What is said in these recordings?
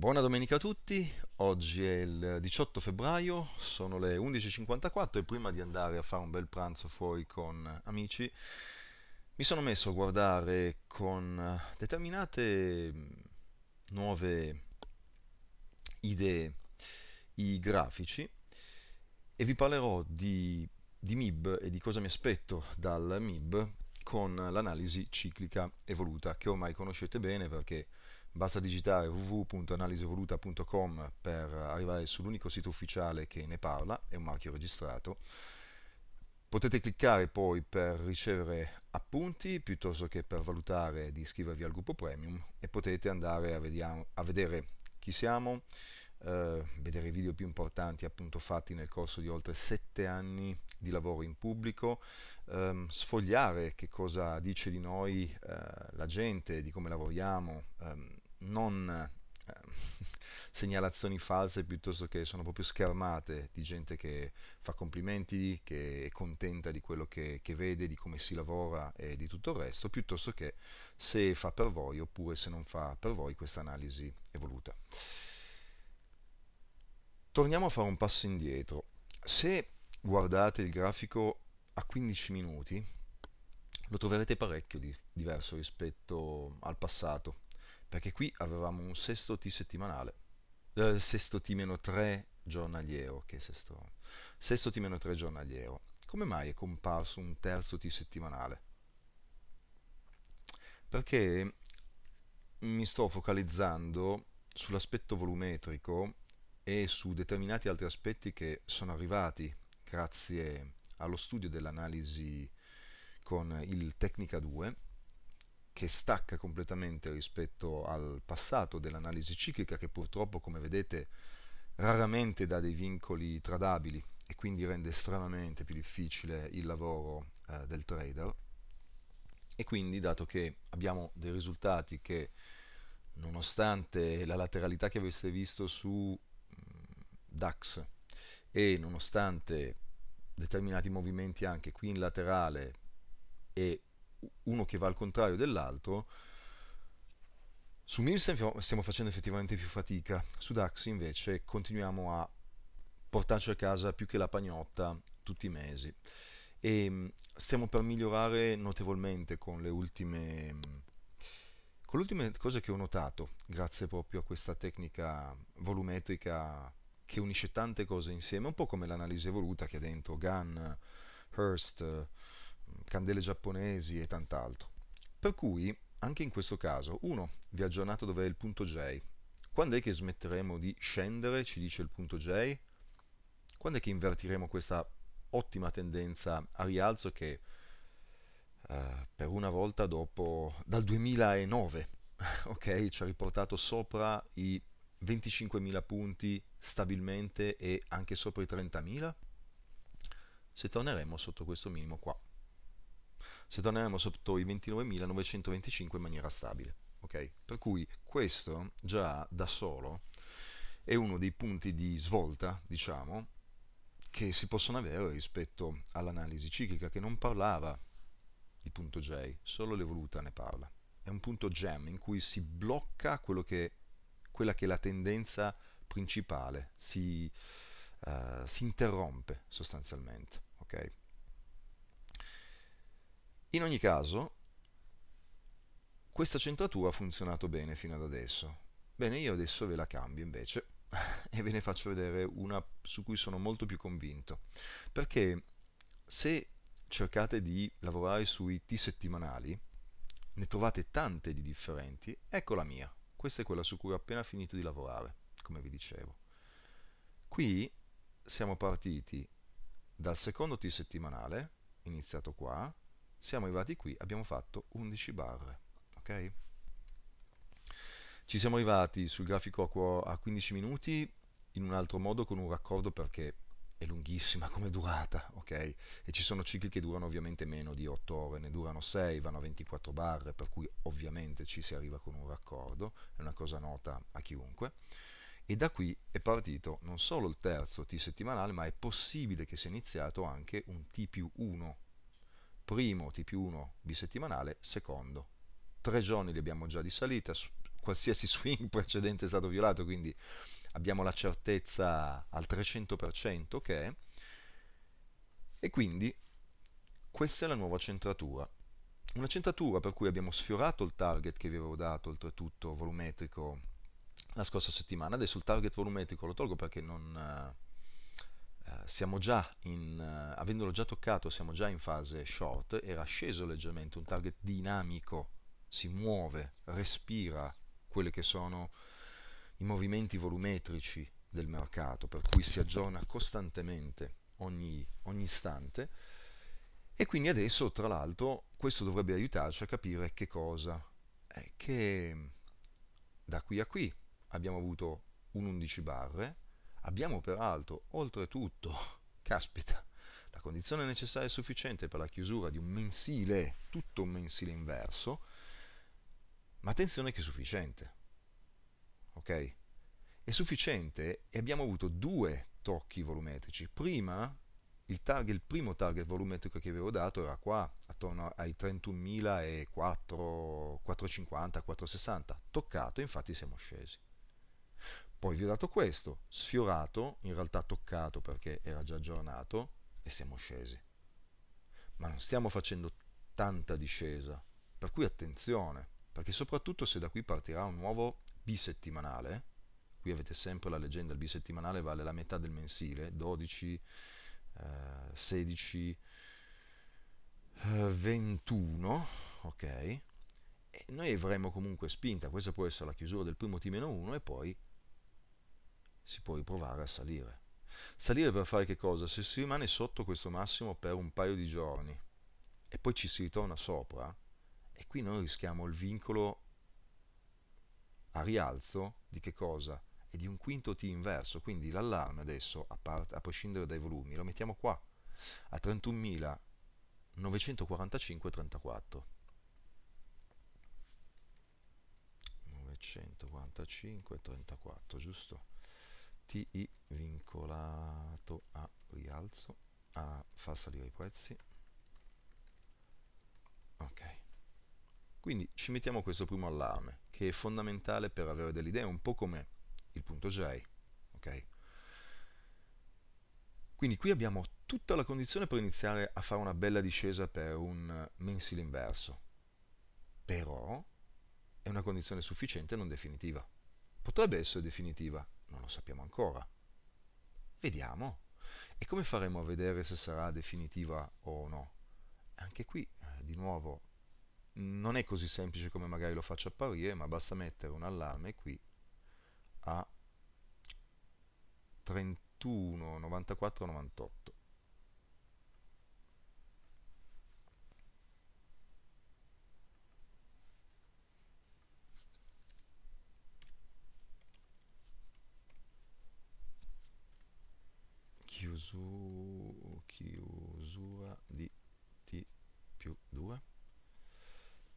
Buona domenica a tutti, oggi è il 18 febbraio, sono le 11.54 e prima di andare a fare un bel pranzo fuori con amici mi sono messo a guardare con determinate mm, nuove idee i grafici e vi parlerò di, di MIB e di cosa mi aspetto dal MIB con l'analisi ciclica evoluta che ormai conoscete bene perché Basta digitare www.analisevoluta.com per arrivare sull'unico sito ufficiale che ne parla, è un marchio registrato. Potete cliccare poi per ricevere appunti piuttosto che per valutare di iscrivervi al gruppo premium e potete andare a, vediamo, a vedere chi siamo, eh, vedere i video più importanti appunto fatti nel corso di oltre 7 anni di lavoro in pubblico, ehm, sfogliare che cosa dice di noi eh, la gente, di come lavoriamo, ehm, non eh, segnalazioni false piuttosto che sono proprio schermate di gente che fa complimenti, che è contenta di quello che, che vede, di come si lavora e di tutto il resto, piuttosto che se fa per voi oppure se non fa per voi questa analisi evoluta. Torniamo a fare un passo indietro. Se guardate il grafico a 15 minuti, lo troverete parecchio di, diverso rispetto al passato perché qui avevamo un sesto T settimanale, eh, sesto T-3 giornaliero, che sesto, sesto T-3 giornaliero. Come mai è comparso un terzo T settimanale? Perché mi sto focalizzando sull'aspetto volumetrico e su determinati altri aspetti che sono arrivati grazie allo studio dell'analisi con il Tecnica 2 che stacca completamente rispetto al passato dell'analisi ciclica che purtroppo come vedete raramente dà dei vincoli tradabili e quindi rende estremamente più difficile il lavoro eh, del trader e quindi dato che abbiamo dei risultati che nonostante la lateralità che aveste visto su mm, DAX e nonostante determinati movimenti anche qui in laterale e uno che va al contrario dell'altro, su MIMS stiamo facendo effettivamente più fatica, su DAX invece continuiamo a portarci a casa più che la pagnotta tutti i mesi e mm, stiamo per migliorare notevolmente con le ultime mm, con le ultime cose che ho notato grazie proprio a questa tecnica volumetrica che unisce tante cose insieme un po' come l'analisi evoluta che ha dentro Gunn, Hearst candele giapponesi e tant'altro. Per cui, anche in questo caso, uno, vi ha aggiornato è il punto J. Quando è che smetteremo di scendere, ci dice il punto J? Quando è che invertiremo questa ottima tendenza a rialzo che eh, per una volta dopo, dal 2009, ok, ci ha riportato sopra i 25.000 punti stabilmente e anche sopra i 30.000? Se torneremo sotto questo minimo qua se torneremo sotto i 29.925 in maniera stabile. Okay? Per cui questo già da solo è uno dei punti di svolta, diciamo, che si possono avere rispetto all'analisi ciclica che non parlava di punto J, solo l'evoluta ne parla. È un punto gem in cui si blocca che, quella che è la tendenza principale, si, uh, si interrompe sostanzialmente. Okay? In ogni caso, questa centratura ha funzionato bene fino ad adesso. Bene, io adesso ve la cambio invece e ve ne faccio vedere una su cui sono molto più convinto. Perché se cercate di lavorare sui T settimanali, ne trovate tante di differenti. Ecco la mia. Questa è quella su cui ho appena finito di lavorare, come vi dicevo. Qui siamo partiti dal secondo T settimanale, iniziato qua, siamo arrivati qui, abbiamo fatto 11 barre, ok? Ci siamo arrivati sul grafico a 15 minuti in un altro modo con un raccordo perché è lunghissima come durata, ok? E ci sono cicli che durano ovviamente meno di 8 ore, ne durano 6, vanno a 24 barre, per cui ovviamente ci si arriva con un raccordo, è una cosa nota a chiunque. E da qui è partito non solo il terzo T settimanale, ma è possibile che sia iniziato anche un T più 1 primo TP1 bisettimanale, secondo. Tre giorni li abbiamo già di salita, qualsiasi swing precedente è stato violato, quindi abbiamo la certezza al 300% che è. E quindi questa è la nuova centratura. Una centratura per cui abbiamo sfiorato il target che vi avevo dato, oltretutto volumetrico, la scorsa settimana. Adesso il target volumetrico lo tolgo perché non eh, eh, siamo già in, uh, avendolo già toccato, siamo già in fase short, era sceso leggermente, un target dinamico, si muove, respira quelli che sono i movimenti volumetrici del mercato, per cui si aggiorna costantemente ogni, ogni istante. E quindi adesso, tra l'altro, questo dovrebbe aiutarci a capire che cosa? È che da qui a qui abbiamo avuto un 11 barre, Abbiamo peraltro, oltretutto, caspita, la condizione necessaria e sufficiente per la chiusura di un mensile, tutto un mensile inverso, ma attenzione che è sufficiente. Ok? È sufficiente e abbiamo avuto due tocchi volumetrici. Prima il, target, il, primo target volumetrico che avevo dato era qua, attorno ai 31450 460, toccato, infatti siamo scesi. Poi vi ho dato questo, sfiorato, in realtà toccato perché era già aggiornato, e siamo scesi. Ma non stiamo facendo tanta discesa, per cui attenzione, perché soprattutto se da qui partirà un nuovo bisettimanale, qui avete sempre la leggenda, il bisettimanale vale la metà del mensile, 12, eh, 16, eh, 21, ok? E noi avremo comunque spinta, questa può essere la chiusura del primo T-1 e poi si può riprovare a salire. Salire per fare che cosa? Se si rimane sotto questo massimo per un paio di giorni e poi ci si ritorna sopra, e qui noi rischiamo il vincolo a rialzo di che cosa? E di un quinto T inverso, quindi l'allarme adesso, a, part, a prescindere dai volumi, lo mettiamo qua, a 31.945,34. 945,34, giusto? TI vincolato a rialzo a far salire i prezzi ok quindi ci mettiamo questo primo allarme che è fondamentale per avere delle idee un po' come il punto J ok quindi qui abbiamo tutta la condizione per iniziare a fare una bella discesa per un mensile inverso però è una condizione sufficiente non definitiva potrebbe essere definitiva non lo sappiamo ancora. Vediamo. E come faremo a vedere se sarà definitiva o no? Anche qui, eh, di nuovo, non è così semplice come magari lo faccio apparire, ma basta mettere un allarme qui a 31, 94, 98 chiusu chiusura di t più 2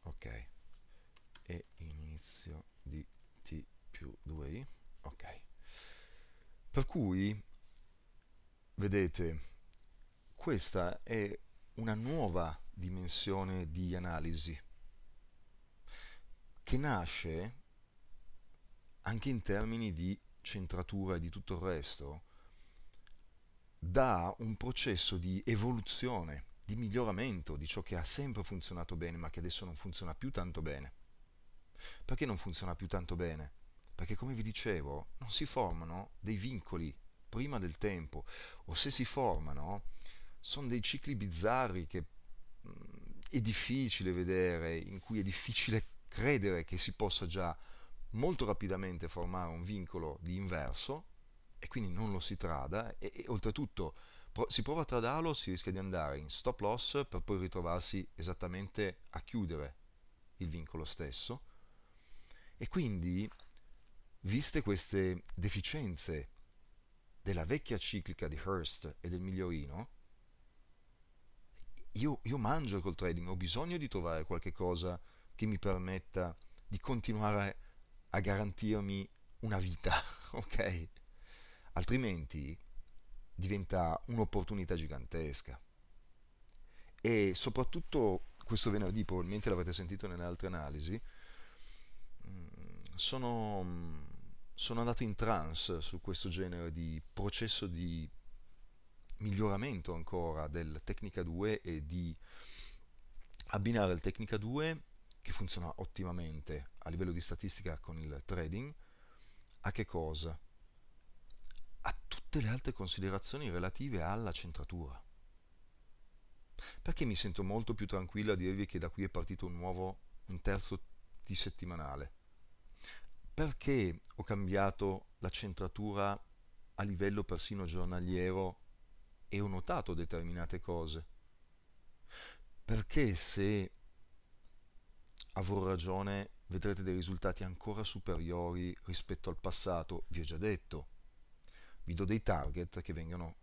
ok e inizio di t più 2i ok per cui vedete questa è una nuova dimensione di analisi che nasce anche in termini di centratura e di tutto il resto da un processo di evoluzione, di miglioramento di ciò che ha sempre funzionato bene ma che adesso non funziona più tanto bene. Perché non funziona più tanto bene? Perché come vi dicevo non si formano dei vincoli prima del tempo o se si formano sono dei cicli bizzarri che mh, mm, è difficile vedere, in cui è difficile credere che si possa già molto rapidamente formare un vincolo di inverso e quindi non lo si trada e, e oltretutto pro, si prova a tradarlo, si rischia di andare in stop loss per poi ritrovarsi esattamente a chiudere il vincolo stesso e quindi viste queste deficienze della vecchia ciclica di Hearst e del migliorino, io, io, mangio col trading, ho bisogno di trovare qualche cosa che mi permetta di continuare a garantirmi una vita, ok? altrimenti diventa un'opportunità gigantesca. E soprattutto questo venerdì, probabilmente l'avrete sentito nelle altre analisi, mm, sono, mm, sono andato in trance su questo genere di processo di miglioramento ancora del Tecnica 2 e di abbinare il Tecnica 2 che funziona ottimamente a livello di statistica con il trading a che cosa? tutte le altre considerazioni relative alla centratura. Perché mi sento molto più tranquillo a dirvi che da qui è partito un nuovo, un terzo di settimanale? Perché ho cambiato la centratura a livello persino giornaliero e ho notato determinate cose? Perché se avrò ragione vedrete dei risultati ancora superiori rispetto al passato, vi ho già detto, vi do dei target che vengono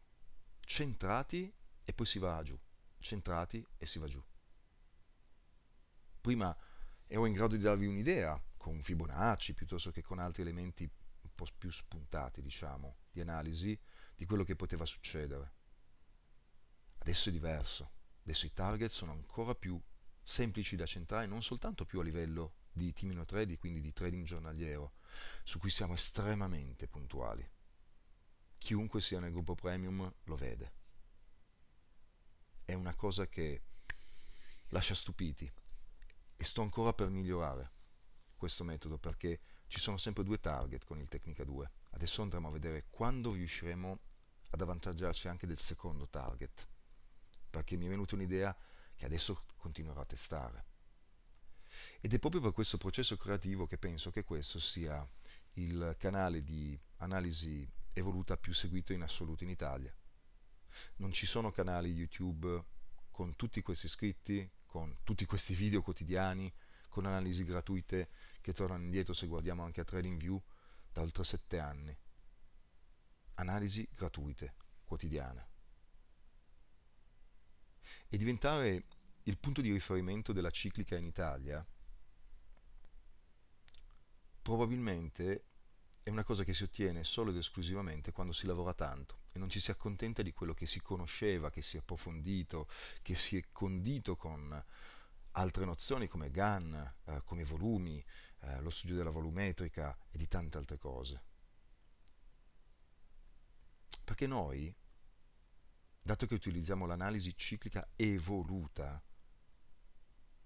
centrati e poi si va giù, centrati e si va giù. Prima ero in grado di darvi un'idea con Fibonacci piuttosto che con altri elementi un po' più spuntati, diciamo, di analisi di quello che poteva succedere. Adesso è diverso, adesso i target sono ancora più semplici da centrare, non soltanto più a livello di t trading quindi di trading giornaliero, su cui siamo estremamente puntuali chiunque sia nel gruppo premium lo vede. È una cosa che lascia stupiti e sto ancora per migliorare questo metodo perché ci sono sempre due target con il Tecnica 2. Adesso andremo a vedere quando riusciremo ad avvantaggiarci anche del secondo target perché mi è venuta un'idea che adesso continuerò a testare. Ed è proprio per questo processo creativo che penso che questo sia il canale di analisi evoluta più seguito in assoluto in Italia. Non ci sono canali YouTube con tutti questi iscritti, con tutti questi video quotidiani, con analisi gratuite che tornano indietro se guardiamo anche a TradingView da oltre 7 anni. Analisi gratuite, quotidiane. E diventare il punto di riferimento della ciclica in Italia probabilmente è una cosa che si ottiene solo ed esclusivamente quando si lavora tanto e non ci si accontenta di quello che si conosceva, che si è approfondito, che si è condito con altre nozioni come GAN, eh, come volumi, eh, lo studio della volumetrica e di tante altre cose. Perché noi, dato che utilizziamo l'analisi ciclica evoluta,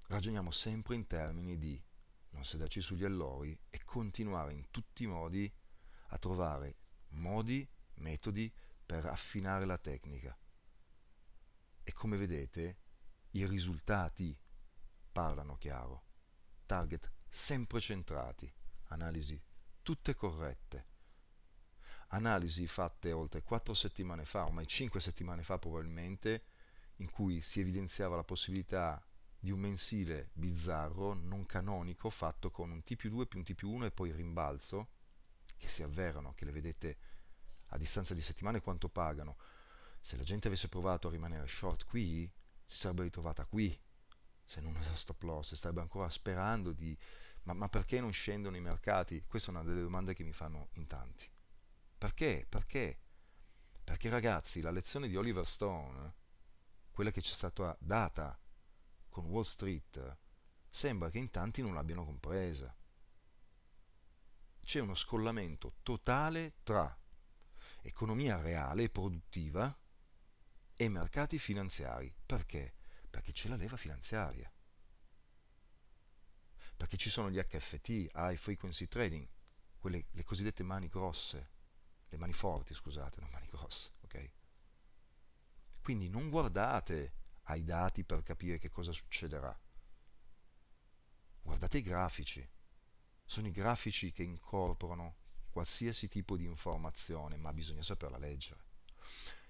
ragioniamo sempre in termini di non sederci sugli allori e continuare in tutti i modi a trovare modi, metodi per affinare la tecnica. E come vedete, i risultati parlano chiaro. Target sempre centrati, analisi tutte corrette. Analisi fatte oltre 4 settimane fa, ormai 5 settimane fa probabilmente, in cui si evidenziava la possibilità di un mensile bizzarro, non canonico, fatto con un T più 2 più un T più 1 e poi rimbalzo, che si avverano, che le vedete a distanza di settimane quanto pagano. Se la gente avesse provato a rimanere short qui, si sarebbe ritrovata qui, se non era stop loss, e starebbe ancora sperando di... Ma, ma perché non scendono i mercati? Questa è una delle domande che mi fanno in tanti. Perché? Perché? Perché ragazzi, la lezione di Oliver Stone, quella che ci è stata data con Wall Street sembra che in tanti non l'abbiano compresa. C'è uno scollamento totale tra economia reale e produttiva e mercati finanziari. Perché? Perché c'è la leva finanziaria. Perché ci sono gli HFT, High Frequency Trading, quelle, le cosiddette mani grosse, le mani forti, scusate, non mani grosse, ok? Quindi non guardate ai dati per capire che cosa succederà. Guardate i grafici. Sono i grafici che incorporano qualsiasi tipo di informazione, ma bisogna saperla leggere.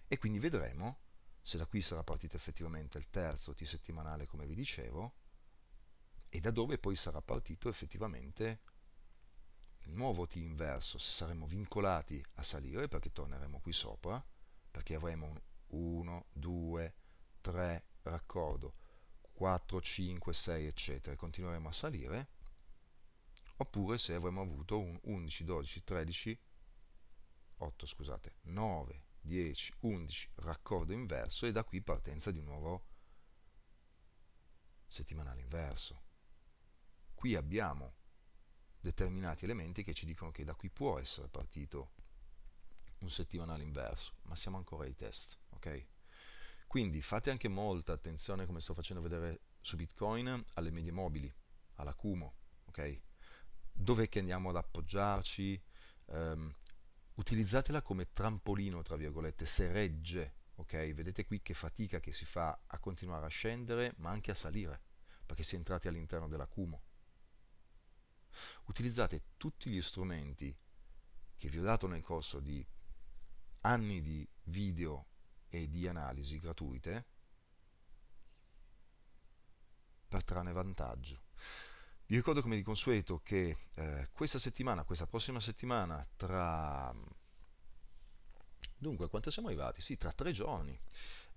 E quindi vedremo se da qui sarà partito effettivamente il terzo T settimanale, come vi dicevo, e da dove poi sarà partito effettivamente il nuovo T inverso, se saremo vincolati a salire perché torneremo qui sopra, perché avremo un 1, 2, 3, 3, raccordo 4, 5, 6, eccetera, continueremo a salire, oppure se avremmo avuto un 11, 12, 13, 8, scusate, 9, 10, 11, raccordo inverso e da qui partenza di un nuovo settimanale inverso. Qui abbiamo determinati elementi che ci dicono che da qui può essere partito un settimanale inverso, ma siamo ancora ai test, ok? Quindi fate anche molta attenzione, come sto facendo vedere su Bitcoin, alle medie mobili, all'acumo, ok? Dov'è che andiamo ad appoggiarci? Um, utilizzatela come trampolino, tra virgolette, se regge, ok? Vedete qui che fatica che si fa a continuare a scendere, ma anche a salire, perché si è entrati all'interno dell'acumo. Utilizzate tutti gli strumenti che vi ho dato nel corso di anni di video e di analisi gratuite per trarne vantaggio. Vi ricordo come di consueto che eh, questa settimana, questa prossima settimana, tra... Dunque, quanto siamo arrivati? Sì, tra tre giorni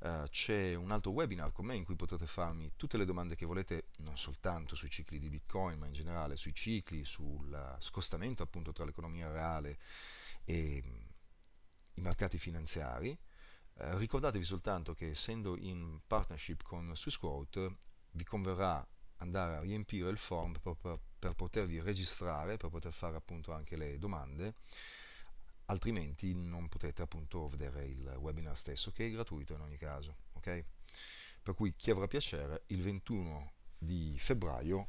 eh, c'è un altro webinar con me in cui potete farmi tutte le domande che volete, non soltanto sui cicli di Bitcoin, ma in generale sui cicli, sul scostamento appunto tra l'economia reale e mm, i mercati finanziari eh, ricordatevi soltanto che essendo in partnership con SwissQuote vi converrà andare a riempire il form per, per, per potervi registrare, per poter fare appunto anche le domande altrimenti non potete appunto vedere il webinar stesso che è gratuito in ogni caso ok per cui chi avrà piacere il 21 di febbraio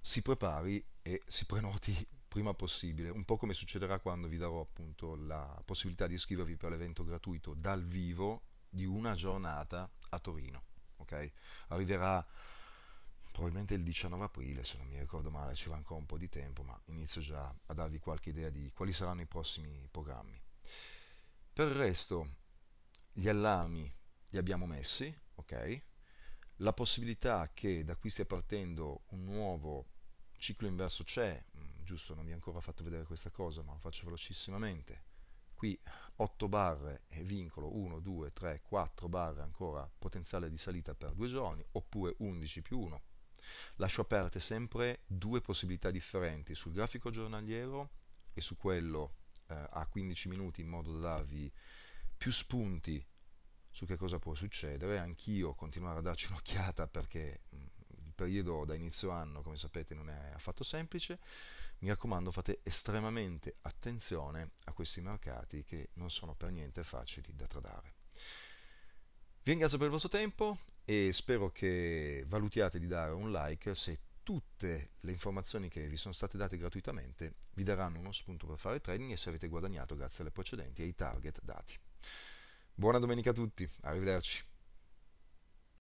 si prepari e si prenoti prima possibile, un po' come succederà quando vi darò appunto la possibilità di iscrivervi per l'evento gratuito dal vivo di una giornata a Torino. Okay? Arriverà probabilmente il 19 aprile, se non mi ricordo male, ci va ancora un po' di tempo, ma inizio già a darvi qualche idea di quali saranno i prossimi programmi. Per il resto, gli allarmi li abbiamo messi, ok? La possibilità che da qui stia partendo un nuovo ciclo inverso c'è, giusto, non vi ho ancora fatto vedere questa cosa, ma lo faccio velocissimamente. Qui 8 barre e vincolo 1, 2, 3, 4 barre ancora potenziale di salita per due giorni, oppure 11 più 1. Lascio aperte sempre due possibilità differenti sul grafico giornaliero e su quello eh, a 15 minuti in modo da darvi più spunti su che cosa può succedere. Anch'io continuare a darci un'occhiata perché mh, mm, il periodo da inizio anno, come sapete, non è affatto semplice mi raccomando, fate estremamente attenzione a questi mercati che non sono per niente facili da tradare. Vi ringrazio per il vostro tempo e spero che valutiate di dare un like se tutte le informazioni che vi sono state date gratuitamente vi daranno uno spunto per fare trading e se avete guadagnato grazie alle precedenti e ai target dati. Buona domenica a tutti, arrivederci.